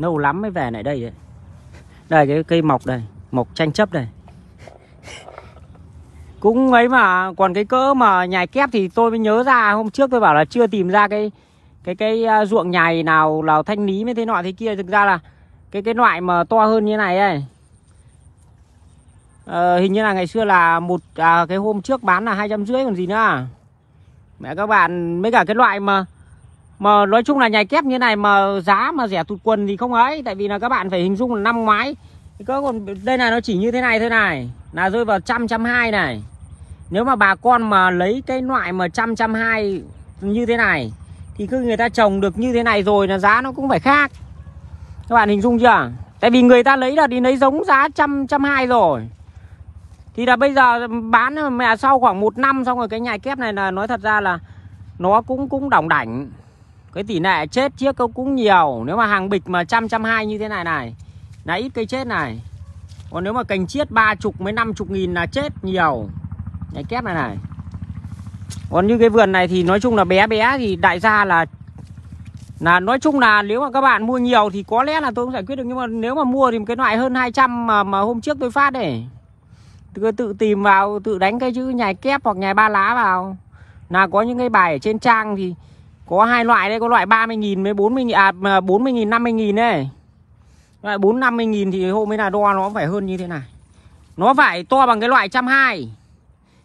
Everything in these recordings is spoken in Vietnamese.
Nâu lắm mới về lại đây đấy. Đây cái cây mọc đây Mọc tranh chấp đây Cũng ấy mà Còn cái cỡ mà nhài kép thì tôi mới nhớ ra Hôm trước tôi bảo là chưa tìm ra cái Cái cái à, ruộng nhài nào Lào thanh lý mới thế nọ thế kia Thực ra là cái cái loại mà to hơn như này đây à, ờ, Hình như là ngày xưa là một à, Cái hôm trước bán là hai trăm rưỡi còn gì nữa à? Mẹ các bạn Mấy cả cái loại mà mà nói chung là nhà kép như này mà giá mà rẻ tụt quần thì không ấy tại vì là các bạn phải hình dung là năm ngoái cỡ còn đây này nó chỉ như thế này thôi này là rơi vào trăm trăm hai này nếu mà bà con mà lấy cái loại mà trăm trăm hai như thế này thì cứ người ta trồng được như thế này rồi là giá nó cũng phải khác các bạn hình dung chưa tại vì người ta lấy là đi lấy giống giá trăm trăm hai rồi thì là bây giờ bán mẹ sau khoảng một năm xong rồi cái nhà kép này là nói thật ra là nó cũng cũng đỏng đảnh cái tỷ lệ chết chiếc câu cũng nhiều nếu mà hàng bịch mà trăm trăm hai như thế này này là ít cây chết này còn nếu mà cành chiết ba chục mấy năm chục nghìn là chết nhiều này kép này này còn như cái vườn này thì nói chung là bé bé thì đại gia là là nói chung là nếu mà các bạn mua nhiều thì có lẽ là tôi cũng giải quyết được nhưng mà nếu mà mua thì cái loại hơn 200 mà mà hôm trước tôi phát để tôi tự tìm vào tự đánh cái chữ nhài kép hoặc nhài ba lá vào là có những cái bài ở trên trang thì có hai loại đấy, có loại 30.000 với 40 000 à 40.000 50.000 đấy. Loại 4 50.000 thì hôm ấy là đo nó phải hơn như thế này. Nó phải to bằng cái loại 120.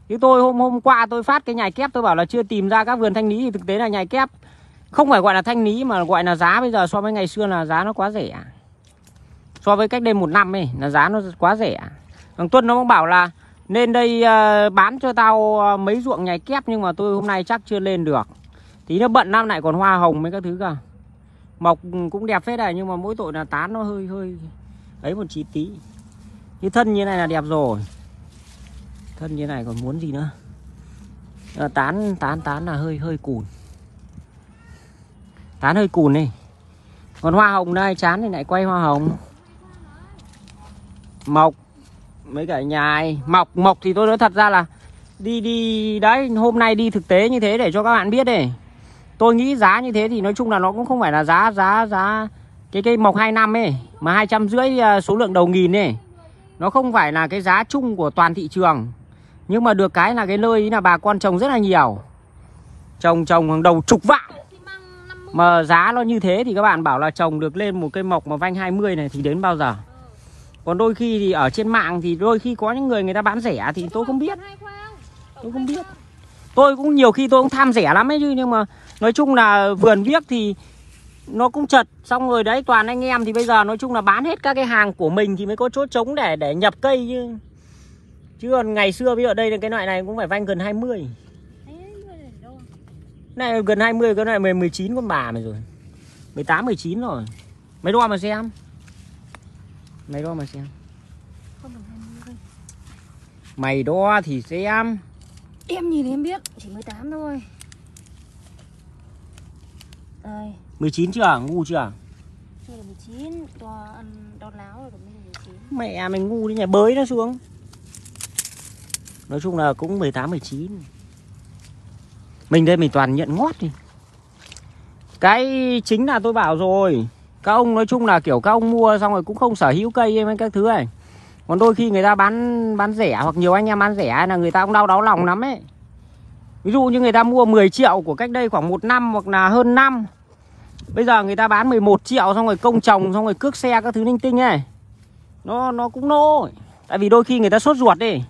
Chứ tôi hôm hôm qua tôi phát cái nhài kép tôi bảo là chưa tìm ra các vườn thanh lý thì thực tế là nhài kép không phải gọi là thanh lý mà gọi là giá bây giờ so với ngày xưa là giá nó quá rẻ. So với cách đây một năm ấy là giá nó quá rẻ. Thằng Tuân nó cũng bảo là nên đây ờ, bán cho tao ờ, mấy ruộng nhài kép nhưng mà tôi hôm nay chắc chưa lên được tí nó bận năm lại còn hoa hồng mấy các thứ cả mọc cũng đẹp phết này nhưng mà mỗi tội là tán nó hơi hơi ấy một tí tí như thân như này là đẹp rồi thân như này còn muốn gì nữa à, tán tán tán là hơi hơi cùn tán hơi cùn đi còn hoa hồng đây chán thì lại quay hoa hồng mọc mấy cả nhài mọc mọc thì tôi nói thật ra là đi đi đấy hôm nay đi thực tế như thế để cho các bạn biết đây tôi nghĩ giá như thế thì nói chung là nó cũng không phải là giá giá giá cái cây mọc 2 năm ấy mà hai trăm rưỡi à, số lượng đầu nghìn ấy nó không phải là cái giá chung của toàn thị trường nhưng mà được cái là cái nơi ý là bà con trồng rất là nhiều trồng trồng hàng đầu chục vạn mà giá nó như thế thì các bạn bảo là trồng được lên một cây mộc mà vanh 20 này thì đến bao giờ còn đôi khi thì ở trên mạng thì đôi khi có những người người ta bán rẻ thì tôi không biết tôi không biết tôi cũng nhiều khi tôi cũng tham rẻ lắm ấy chứ nhưng mà nói chung là vườn viếc thì nó cũng chật xong rồi đấy toàn anh em thì bây giờ nói chung là bán hết các cái hàng của mình thì mới có chỗ trống để để nhập cây chứ chứ còn ngày xưa ví dụ đây là cái loại này cũng phải vanh gần 20 này gần 20 cái này 19 con bà mày rồi 18 19 rồi mấy đo mà xem mày đo mà xem mày đo thì xem Em nhìn em biết Chỉ 18 thôi Đây 19 chưa à? Ngu chưa à? Chưa được 19 Tòa ăn đón láo rồi mới được 19 Mẹ mình ngu đi nhà bới nó xuống Nói chung là cũng 18, 19 Mình đây mình toàn nhận ngót đi Cái chính là tôi bảo rồi Các ông nói chung là kiểu các ông mua xong rồi cũng không sở hữu cây hay các thứ này còn đôi khi người ta bán bán rẻ hoặc nhiều anh em bán rẻ là người ta cũng đau đáu lòng lắm ấy ví dụ như người ta mua 10 triệu của cách đây khoảng một năm hoặc là hơn năm bây giờ người ta bán 11 triệu xong rồi công trồng xong rồi cước xe các thứ linh tinh ấy nó nó cũng nô tại vì đôi khi người ta sốt ruột đi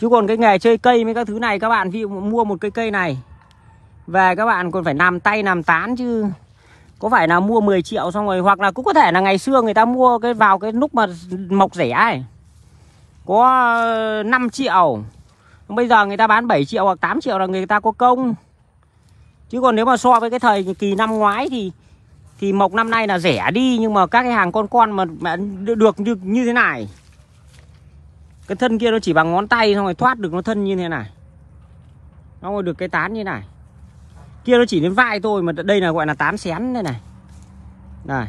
chứ còn cái nghề chơi cây với các thứ này các bạn ví dụ mua một cây cây này về các bạn còn phải làm tay làm tán chứ có phải là mua 10 triệu xong rồi hoặc là cũng có thể là ngày xưa người ta mua cái vào cái lúc mà mọc rẻ ấy có 5 ờ, triệu bây giờ người ta bán 7 triệu hoặc 8 triệu là người ta có công chứ còn nếu mà so với cái thời kỳ năm ngoái thì thì mộc năm nay là rẻ đi nhưng mà các cái hàng con con mà, mà được như, như thế này cái thân kia nó chỉ bằng ngón tay xong rồi thoát được nó thân như thế này nó rồi được cái tán như này kia nó chỉ đến vai thôi mà đây là gọi là tán xén đây này này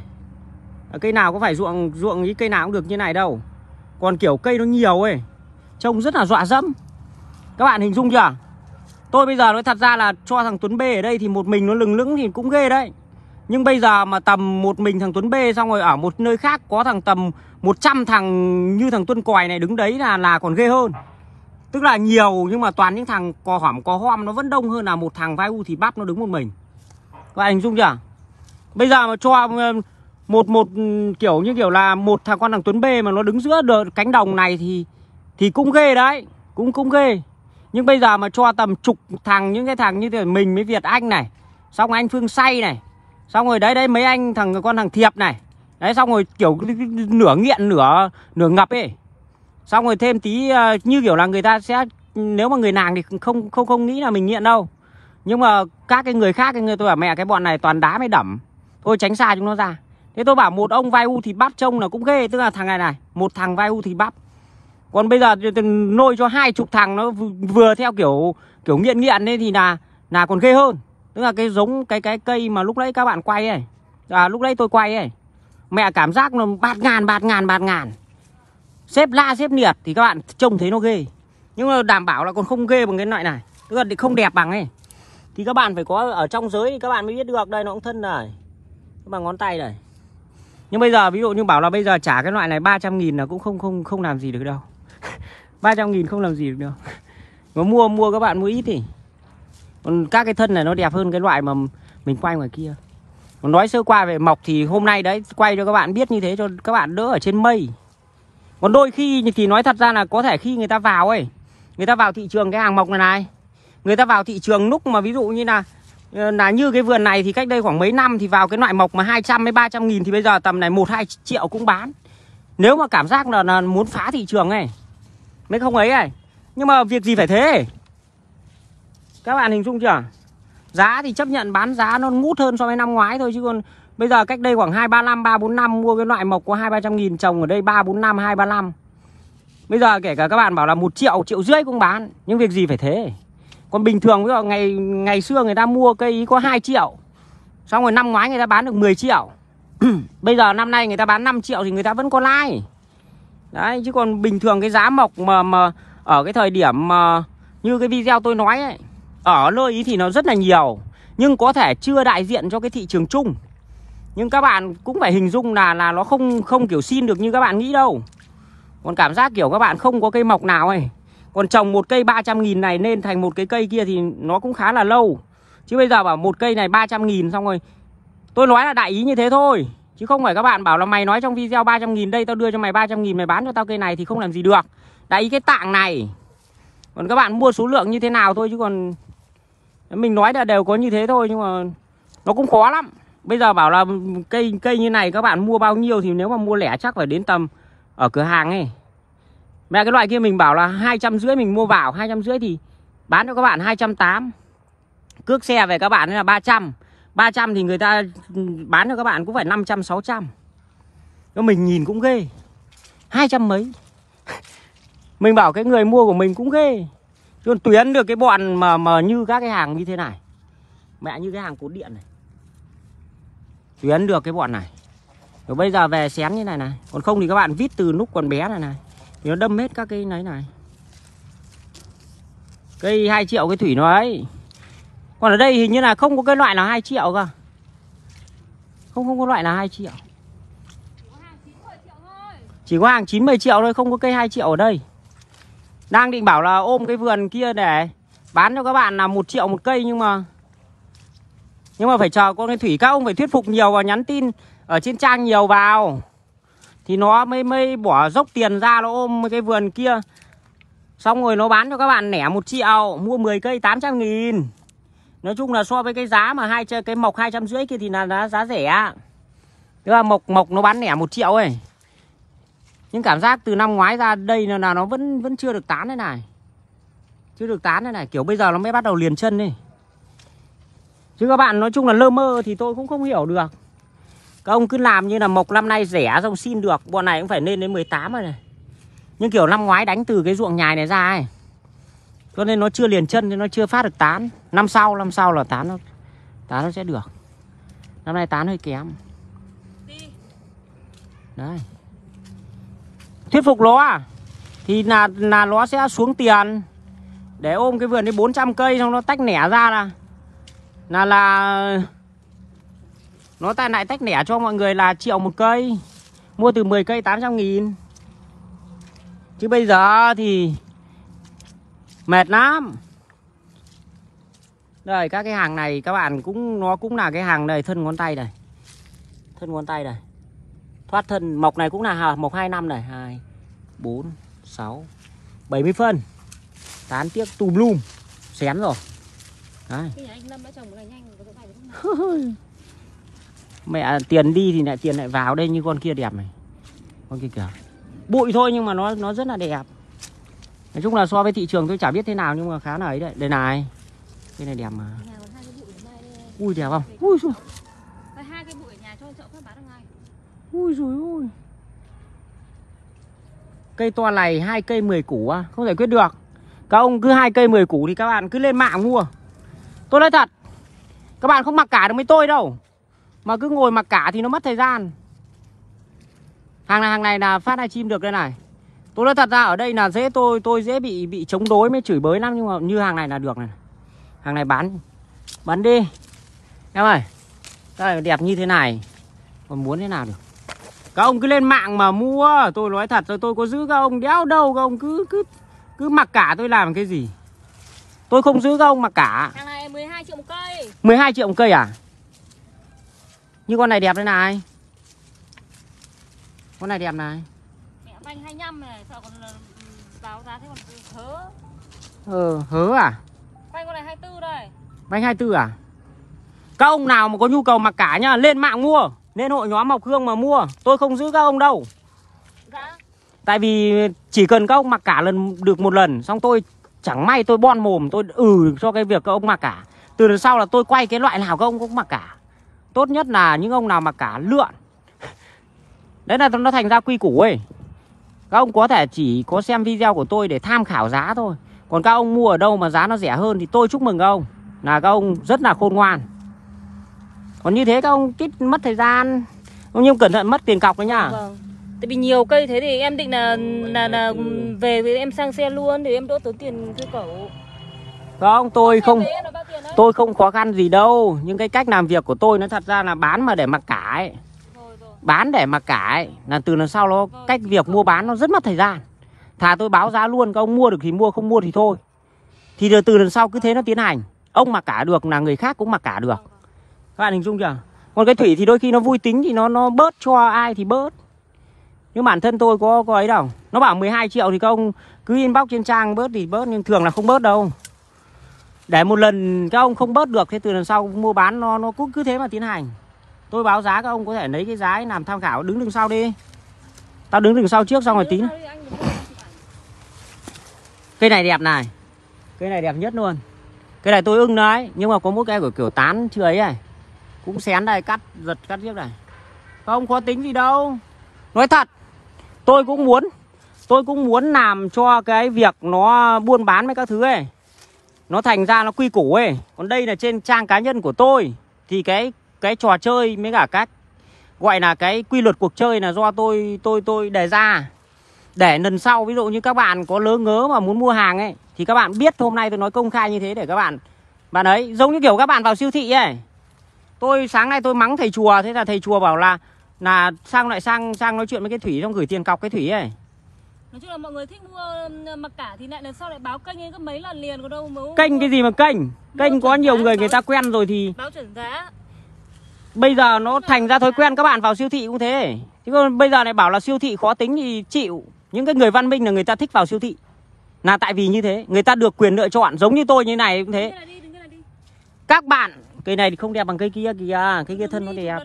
cây nào cũng phải ruộng ruộng cái cây nào cũng được như này đâu còn kiểu cây nó nhiều ấy trông rất là dọa dẫm các bạn hình dung chưa tôi bây giờ nói thật ra là cho thằng Tuấn B ở đây thì một mình nó lừng lững thì cũng ghê đấy nhưng bây giờ mà tầm một mình thằng Tuấn B xong rồi ở một nơi khác có thằng tầm 100 thằng như thằng Tuân Còi này đứng đấy là là còn ghê hơn. Tức là nhiều nhưng mà toàn những thằng cò hỏm cò hom nó vẫn đông hơn là một thằng vai u thì bắp nó đứng một mình. Các bạn hình dung chưa? Bây giờ mà cho một một ừ, kiểu như kiểu là một thằng con thằng Tuấn B mà nó đứng giữa đợt cánh đồng này thì thì cũng ghê đấy cũng cũng ghê nhưng bây giờ mà cho tầm chục thằng những cái thằng như thế mình với Việt Anh này xong anh Phương Say này xong rồi đấy đấy mấy anh thằng con thằng Thiệp này đấy xong rồi kiểu nửa nghiện nửa nửa ngập ấy xong rồi thêm tí ờ, như kiểu là người ta sẽ nếu mà người nàng thì không không không nghĩ là mình nghiện đâu nhưng mà các cái người khác cái người tôi bảo mẹ cái bọn này toàn đá mới đẩm thôi tránh xa chúng nó ra Thế tôi bảo một ông vai u thịt bắp trông là cũng ghê Tức là thằng này này Một thằng vai u thịt bắp Còn bây giờ nôi cho hai chục thằng nó vừa theo kiểu kiểu nghiện nghiện ấy thì là là còn ghê hơn Tức là cái giống cái cái cây mà lúc nãy các bạn quay ấy À lúc nãy tôi quay ấy Mẹ cảm giác nó bạt ngàn bạt ngàn bạt ngàn Xếp la xếp liệt thì các bạn trông thấy nó ghê Nhưng mà đảm bảo là còn không ghê bằng cái loại này Tức là không đẹp bằng ấy Thì các bạn phải có ở trong giới thì các bạn mới biết được Đây nó cũng thân này bằng ngón tay này nhưng bây giờ ví dụ như bảo là bây giờ trả cái loại này 300 nghìn là cũng không không không làm gì được đâu 300 nghìn không làm gì được đâu mà mua mua các bạn mua ít thì còn các cái thân này nó đẹp hơn cái loại mà mình quay ngoài kia còn nói sơ qua về mọc thì hôm nay đấy quay cho các bạn biết như thế cho các bạn đỡ ở trên mây còn đôi khi thì nói thật ra là có thể khi người ta vào ấy người ta vào thị trường cái hàng mọc này này người ta vào thị trường lúc mà ví dụ như là Ờ, là như cái vườn này thì cách đây khoảng mấy năm thì vào cái loại mộc mà 200 với 300 nghìn thì bây giờ tầm này 1 2 triệu cũng bán. Nếu mà cảm giác là, là muốn phá thị trường này mấy không ấy này. Nhưng mà việc gì phải thế? Các bạn hình dung chưa? Giá thì chấp nhận bán giá nó ngút hơn so với năm ngoái thôi chứ còn bây giờ cách đây khoảng năm 235 năm mua cái loại mộc có 2 300 nghìn trồng ở đây 345 năm Bây giờ kể cả các bạn bảo là một triệu, triệu rưỡi cũng bán Nhưng việc gì phải thế còn bình thường ví dụ ngày ngày xưa người ta mua cây ý có 2 triệu xong rồi năm ngoái người ta bán được 10 triệu bây giờ năm nay người ta bán 5 triệu thì người ta vẫn có lãi, đấy chứ còn bình thường cái giá mộc mà mà ở cái thời điểm mà như cái video tôi nói ấy ở nơi ý thì nó rất là nhiều nhưng có thể chưa đại diện cho cái thị trường chung nhưng các bạn cũng phải hình dung là là nó không không kiểu xin được như các bạn nghĩ đâu còn cảm giác kiểu các bạn không có cây mộc nào ấy còn trồng một cây 300 nghìn này lên thành một cái cây kia thì nó cũng khá là lâu Chứ bây giờ bảo một cây này 300 nghìn xong rồi Tôi nói là đại ý như thế thôi Chứ không phải các bạn bảo là mày nói trong video 300 nghìn đây tao đưa cho mày 300 nghìn mày bán cho tao cây này thì không làm gì được Đại ý cái tạng này Còn các bạn mua số lượng như thế nào thôi chứ còn Mình nói là đều có như thế thôi nhưng mà Nó cũng khó lắm Bây giờ bảo là cây cây như này các bạn mua bao nhiêu thì nếu mà mua lẻ chắc phải đến tầm Ở cửa hàng ấy mẹ cái loại kia mình bảo là hai trăm rưỡi mình mua vào hai trăm rưỡi thì bán cho các bạn hai trăm tám cước xe về các bạn là ba trăm ba trăm thì người ta ừ, bán cho các bạn cũng phải năm trăm sáu trăm mình nhìn cũng ghê hai trăm mấy mình bảo cái người mua của mình cũng ghê Chứ tuyến được cái bọn mà mà như các cái hàng như thế này Mẹ như cái hàng cột điện này Tuyến được cái bọn này Rồi bây giờ về xén như này này Còn không thì các bạn vít từ lúc còn bé này này thì nó đâm hết các cái này này cây 2 triệu cái thủy nó ấy còn ở đây hình như là không có cái loại nào 2 triệu cơ, không không có loại nào 2 triệu chỉ có hàng 90 triệu thôi không có cây 2 triệu ở đây đang định bảo là ôm cái vườn kia để bán cho các bạn là một triệu một cây nhưng mà nhưng mà phải chờ con cái thủy các ông phải thuyết phục nhiều và nhắn tin ở trên trang nhiều vào thì nó mới mới bỏ dốc tiền ra nó ôm cái vườn kia xong rồi nó bán cho các bạn nẻ một triệu mua 10 cây 800 nghìn nói chung là so với cái giá mà hai cái mộc hai trăm rưỡi kia thì là, là giá rẻ tức là mộc mộc nó bán nẻ một triệu ấy nhưng cảm giác từ năm ngoái ra đây là nó vẫn vẫn chưa được tán thế này chưa được tán thế này kiểu bây giờ nó mới bắt đầu liền chân đi chứ các bạn nói chung là lơ mơ thì tôi cũng không hiểu được các ông cứ làm như là mộc năm nay rẻ xong xin được Bọn này cũng phải lên đến 18 rồi này Nhưng kiểu năm ngoái đánh từ cái ruộng nhài này ra ấy Cho nên nó chưa liền chân nên nó chưa phát được tán Năm sau, năm sau là tán nó Tán nó sẽ được Năm nay tán hơi kém Đấy Thuyết phục nó à Thì là là nó sẽ xuống tiền Để ôm cái vườn đi 400 cây Xong nó tách nẻ ra là Là là nó ta lại tách nẻ cho mọi người là triệu một cây Mua từ 10 cây 800 nghìn Chứ bây giờ thì Mệt lắm Đây các cái hàng này các bạn cũng Nó cũng là cái hàng này thân ngón tay này Thân ngón tay này Thoát thân mộc này cũng là mộc 2 năm này 2, 4, 6 70 phân Tán tiếc tùm lum xém rồi Đấy. Cái nhà anh Lâm đã trồng cái này nhanh Cái này mẹ à, tiền đi thì lại tiền lại vào đây như con kia đẹp này con kia kìa bụi thôi nhưng mà nó nó rất là đẹp nói chung là so với thị trường tôi chả biết thế nào nhưng mà khá là ấy đấy đây này cái này đẹp mà ui đẹp không ui rồi ui rồi ôi cây to này hai cây 10 củ à? không giải quyết được các ông cứ hai cây 10 củ thì các bạn cứ lên mạng mua tôi nói thật các bạn không mặc cả được với tôi đâu mà cứ ngồi mặc cả thì nó mất thời gian Hàng này hàng này là phát hai chim được đây này Tôi nói thật ra ở đây là dễ tôi tôi dễ bị bị chống đối mới chửi bới lắm Nhưng mà như hàng này là được này Hàng này bán Bán đi Em ơi Đây đẹp như thế này Còn muốn thế nào được các ông cứ lên mạng mà mua tôi nói thật rồi tôi có giữ các ông đéo đâu các ông cứ cứ cứ mặc cả tôi làm cái gì tôi không giữ các ông mặc cả hàng này 12 triệu một cây 12 triệu một cây à như con này đẹp đây này Con này đẹp này Mẹ banh 25 này Sao còn ừ, báo giá thế còn hớ Ờ hớ à Banh con này 24 đây Banh 24 à Các ông nào mà có nhu cầu mặc cả nhá Lên mạng mua Lên hội nhóm Mộc Hương mà mua Tôi không giữ các ông đâu Dạ Tại vì chỉ cần các ông mặc cả lần được một lần Xong tôi chẳng may tôi bon mồm Tôi ừ cho cái việc các ông mặc cả Từ lần sau là tôi quay cái loại nào các ông cũng mặc cả Tốt nhất là những ông nào mà cả lượn Đấy là nó thành ra quy củ ấy Các ông có thể chỉ có xem video của tôi để tham khảo giá thôi Còn các ông mua ở đâu mà giá nó rẻ hơn thì tôi chúc mừng các ông Là các ông rất là khôn ngoan Còn như thế các ông ít mất thời gian Ông nhưng cẩn thận mất tiền cọc đấy nhá Vâng Tại vì nhiều cây thế thì em định là là, là về thì em sang xe luôn thì em đỡ tốn tiền cơ cẩu không tôi không tôi không khó khăn gì đâu nhưng cái cách làm việc của tôi nó thật ra là bán mà để mặc cả ấy bán để mặc cả ấy là từ lần sau nó vâng, cách việc mua bán nó rất mất thời gian thà tôi báo giá luôn các ông mua được thì mua không mua thì thôi thì từ, từ lần sau cứ thế nó tiến hành ông mặc cả được là người khác cũng mặc cả được các bạn hình dung chưa còn cái thủy thì đôi khi nó vui tính thì nó nó bớt cho ai thì bớt nhưng bản thân tôi có có ấy đâu nó bảo 12 triệu thì các ông cứ inbox trên trang bớt thì bớt nhưng thường là không bớt đâu để một lần các ông không bớt được thế từ lần sau mua bán nó nó cũng cứ thế mà tiến hành tôi báo giá các ông có thể lấy cái giá ấy làm tham khảo đứng đằng sau đi tao đứng đằng sau trước xong rồi tính cây này đẹp này cây này đẹp nhất luôn cái này tôi ưng đấy nhưng mà có mỗi cái của kiểu tán chưa ấy này cũng xén đây cắt giật cắt tiếp này không có tính gì đâu nói thật tôi cũng muốn tôi cũng muốn làm cho cái việc nó buôn bán với các thứ ấy nó thành ra nó quy củ ấy còn đây là trên trang cá nhân của tôi thì cái cái trò chơi mới cả các gọi là cái quy luật cuộc chơi là do tôi tôi tôi đề ra để lần sau ví dụ như các bạn có lớn ngớ mà muốn mua hàng ấy thì các bạn biết hôm nay tôi nói công khai như thế để các bạn bạn ấy giống như kiểu các bạn vào siêu thị ấy tôi sáng nay tôi mắng thầy chùa thế là thầy chùa bảo là là sang lại sang sang nói chuyện với cái thủy trong gửi tiền cọc cái thủy ấy nói chung là mọi người thích mua ờ, mặc cả thì lại lần sau lại báo kênh ấy gấp mấy lần liền có đâu mấu kênh cái gì mà kênh kênh có nhiều người báo... người ta quen rồi thì báo chuẩn giá bây giờ nó thành ra thói quen các bạn vào siêu thị cũng thế chứ còn bây giờ này bảo là siêu thị khó tính thì chịu những cái người văn minh là người ta thích vào siêu thị là tại vì như thế người ta được quyền lựa chọn giống như tôi như này cũng thế các bạn cây này thì không đẹp bằng cây kia kìa cây kia thân nó đẹp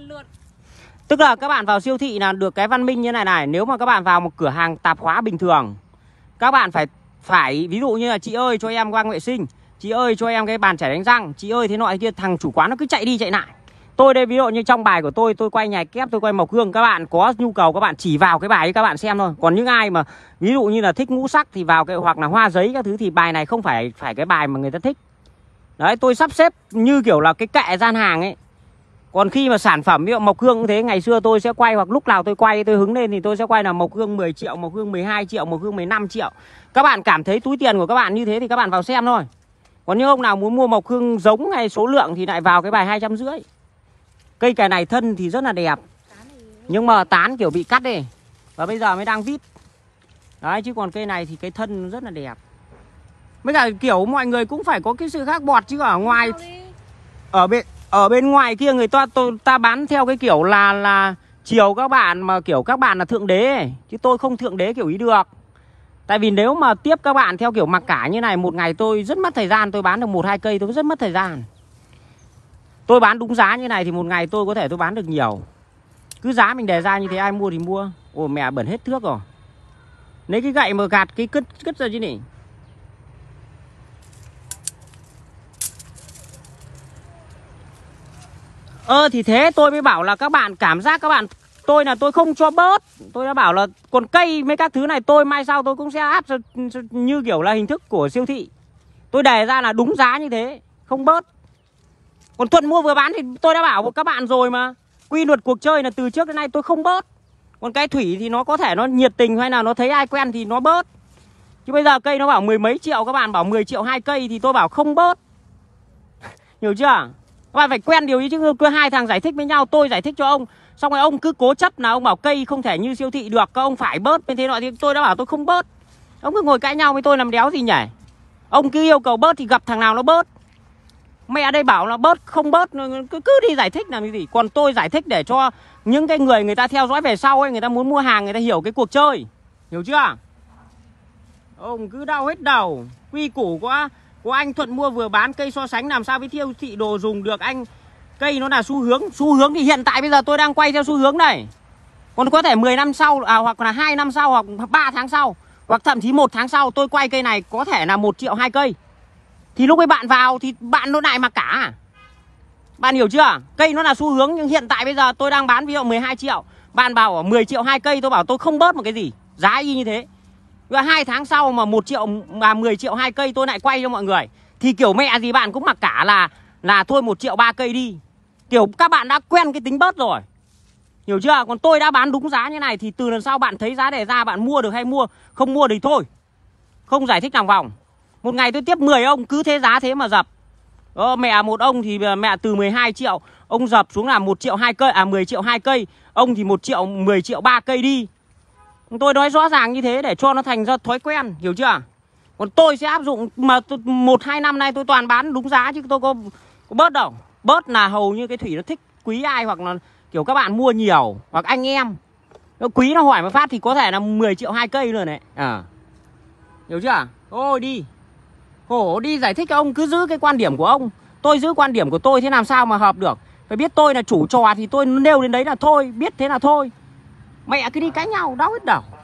Tức là các bạn vào siêu thị là được cái văn minh như này này Nếu mà các bạn vào một cửa hàng tạp hóa bình thường Các bạn phải phải ví dụ như là chị ơi cho em quang vệ sinh Chị ơi cho em cái bàn chải đánh răng Chị ơi thế nọ kia thằng chủ quán nó cứ chạy đi chạy lại Tôi đây ví dụ như trong bài của tôi Tôi quay nhài kép tôi quay mộc hương Các bạn có nhu cầu các bạn chỉ vào cái bài ấy các bạn xem thôi Còn những ai mà ví dụ như là thích ngũ sắc Thì vào cái hoặc là hoa giấy các thứ Thì bài này không phải phải cái bài mà người ta thích Đấy tôi sắp xếp như kiểu là cái kệ gian hàng ấy còn khi mà sản phẩm ví dụ mộc hương cũng thế ngày xưa tôi sẽ quay hoặc lúc nào tôi quay tôi hứng lên thì tôi sẽ quay là mộc hương 10 triệu mộc hương 12 triệu mộc hương 15 triệu các bạn cảm thấy túi tiền của các bạn như thế thì các bạn vào xem thôi còn những ông nào muốn mua mộc hương giống hay số lượng thì lại vào cái bài hai trăm rưỡi cây cài này thân thì rất là đẹp nhưng mà tán kiểu bị cắt đi và bây giờ mới đang vít đấy chứ còn cây này thì cái thân rất là đẹp với cả kiểu mọi người cũng phải có cái sự khác bọt chứ ở ngoài ở bên ở bên ngoài kia người ta tôi, ta bán theo cái kiểu là là chiều các bạn mà kiểu các bạn là thượng đế ấy. chứ tôi không thượng đế kiểu ý được tại vì nếu mà tiếp các bạn theo kiểu mặc cả như này một ngày tôi rất mất thời gian tôi bán được một hai cây tôi rất mất thời gian tôi bán đúng giá như này thì một ngày tôi có thể tôi bán được nhiều cứ giá mình đề ra như thế ai mua thì mua ồ mẹ bẩn hết thước rồi lấy cái gậy mà gạt cái cất cất ra chứ nhỉ Ờ thì thế tôi mới bảo là các bạn cảm giác các bạn Tôi là tôi không cho bớt Tôi đã bảo là còn cây mấy các thứ này tôi mai sau tôi cũng sẽ áp như kiểu là hình thức của siêu thị Tôi đề ra là đúng giá như thế Không bớt Còn thuận mua vừa bán thì tôi đã bảo các bạn rồi mà Quy luật cuộc chơi là từ trước đến nay tôi không bớt Còn cái thủy thì nó có thể nó nhiệt tình hay là nó thấy ai quen thì nó bớt Chứ bây giờ cây nó bảo mười mấy triệu các bạn bảo mười triệu hai cây thì tôi bảo không bớt Hiểu chưa các phải quen điều ý chứ cứ hai thằng giải thích với nhau Tôi giải thích cho ông Xong rồi ông cứ cố chấp là ông bảo cây không thể như siêu thị được Các ông phải bớt bên thế loại thì tôi đã bảo tôi không bớt Ông cứ ngồi cãi nhau với tôi làm đéo gì nhỉ Ông cứ yêu cầu bớt thì gặp thằng nào nó bớt Mẹ đây bảo là bớt không bớt cứ, cứ đi giải thích làm cái gì Còn tôi giải thích để cho những cái người người ta theo dõi về sau ấy Người ta muốn mua hàng người ta hiểu cái cuộc chơi Hiểu chưa Ông cứ đau hết đầu Quy củ quá của anh Thuận mua vừa bán cây so sánh làm sao với thiêu thị đồ dùng được anh Cây nó là xu hướng Xu hướng thì hiện tại bây giờ tôi đang quay theo xu hướng này Còn có thể 10 năm sau à, Hoặc là 2 năm sau hoặc 3 tháng sau Hoặc thậm chí một tháng sau tôi quay cây này Có thể là một triệu hai cây Thì lúc ấy bạn vào thì bạn nó lại mặc cả Bạn hiểu chưa Cây nó là xu hướng nhưng hiện tại bây giờ tôi đang bán ví dụ 12 triệu Bạn bảo 10 triệu hai cây tôi bảo tôi không bớt một cái gì Giá y như thế rồi hai tháng sau mà một triệu mà 10 triệu hai cây tôi lại quay cho mọi người thì kiểu mẹ gì bạn cũng mặc cả là là thôi một triệu ba cây đi kiểu các bạn đã quen cái tính bớt rồi hiểu chưa còn tôi đã bán đúng giá như này thì từ lần sau bạn thấy giá để ra bạn mua được hay mua không mua thì thôi không giải thích lòng vòng một ngày tôi tiếp 10 ông cứ thế giá thế mà dập ờ, mẹ một ông thì ờ, mẹ từ 12 triệu ông dập xuống là một triệu hai cây à 10 triệu hai cây ông thì một triệu 10 triệu ba cây đi Tôi nói rõ ràng như thế để cho nó thành ra thói quen, hiểu chưa? Còn tôi sẽ áp dụng mà một hai năm nay tôi toàn bán đúng giá chứ tôi có, có bớt đâu. Bớt là hầu như cái thủy nó thích quý ai hoặc là kiểu các bạn mua nhiều hoặc anh em. Nó quý nó hỏi mà phát thì có thể là 10 triệu hai cây luôn đấy. À. Hiểu chưa? Thôi đi. khổ đi giải thích cho ông cứ giữ cái quan điểm của ông. Tôi giữ quan điểm của tôi thế làm sao mà hợp được. Phải biết tôi là chủ trò thì tôi nêu đến đấy là thôi, biết thế là thôi mẹ cứ đi cãi nhau đau hết đầu